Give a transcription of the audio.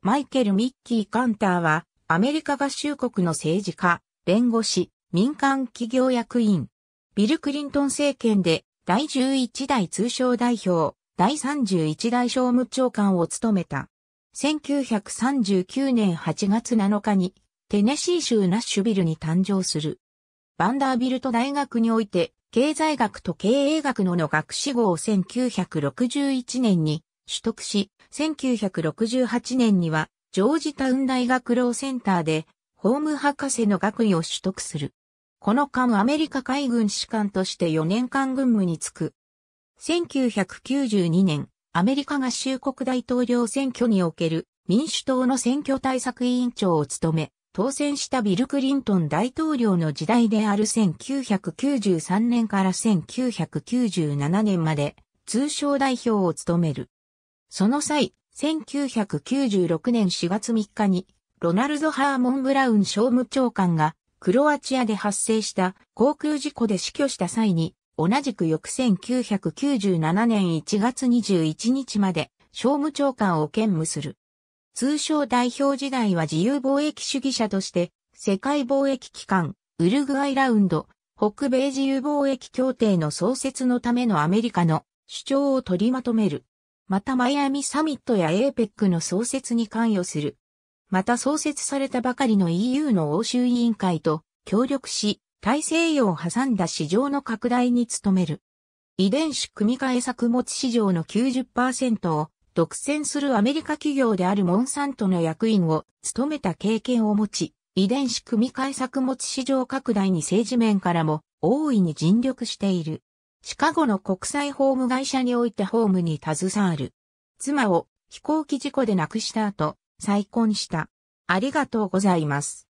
マイケル・ミッキー・カンターは、アメリカ合衆国の政治家、弁護士、民間企業役員。ビル・クリントン政権で、第11代通商代表、第31代商務長官を務めた。1939年8月7日に、テネシー州ナッシュビルに誕生する。バンダービルト大学において、経済学と経営学のの学士号を1961年に取得し、1968年にはジョージタウン大学ローセンターで法務博士の学位を取得する。この間アメリカ海軍士官として4年間軍務に就く。1992年、アメリカ合衆国大統領選挙における民主党の選挙対策委員長を務め、当選したビル・クリントン大統領の時代である1993年から1997年まで通商代表を務める。その際、1996年4月3日に、ロナルド・ハーモン・ブラウン商務長官が、クロアチアで発生した航空事故で死去した際に、同じく翌1997年1月21日まで、商務長官を兼務する。通商代表時代は自由貿易主義者として、世界貿易機関、ウルグアイラウンド、北米自由貿易協定の創設のためのアメリカの主張を取りまとめる。またマイアミサミットや APEC の創設に関与する。また創設されたばかりの EU の欧州委員会と協力し、大西洋を挟んだ市場の拡大に努める。遺伝子組み換え作物市場の90%を独占するアメリカ企業であるモンサントの役員を務めた経験を持ち、遺伝子組み換え作物市場拡大に政治面からも大いに尽力している。シカゴの国際ホーム会社においてホームに携わる。妻を飛行機事故で亡くした後、再婚した。ありがとうございます。